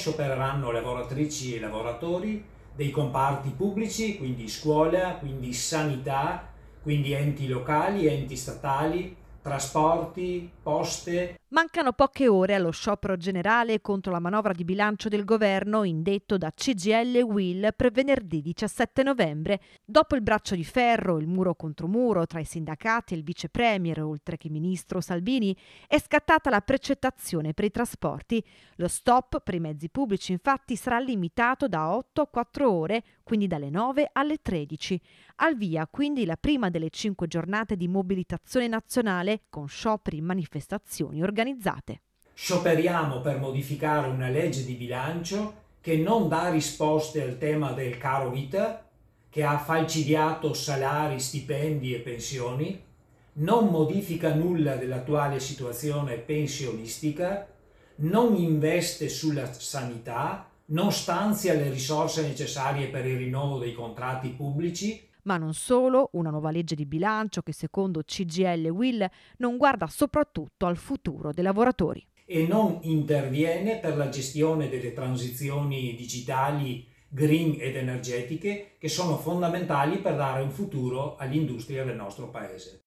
sciopereranno lavoratrici e lavoratori dei comparti pubblici, quindi scuola, quindi sanità, quindi enti locali, enti statali, trasporti, poste. Mancano poche ore allo sciopero generale contro la manovra di bilancio del governo indetto da CGL e Will per venerdì 17 novembre. Dopo il braccio di ferro, il muro contro muro tra i sindacati e il vice premier, oltre che ministro Salvini, è scattata la precettazione per i trasporti. Lo stop per i mezzi pubblici infatti sarà limitato da 8 a 4 ore, quindi dalle 9 alle 13. Al via quindi la prima delle 5 giornate di mobilitazione nazionale con scioperi, manifestazioni organizzate organizzate. Scioperiamo per modificare una legge di bilancio che non dà risposte al tema del caro vita, che ha falcidiato salari, stipendi e pensioni, non modifica nulla dell'attuale situazione pensionistica, non investe sulla sanità, non stanzia le risorse necessarie per il rinnovo dei contratti pubblici ma non solo, una nuova legge di bilancio che secondo CGL Will non guarda soprattutto al futuro dei lavoratori. E non interviene per la gestione delle transizioni digitali green ed energetiche che sono fondamentali per dare un futuro all'industria del nostro paese.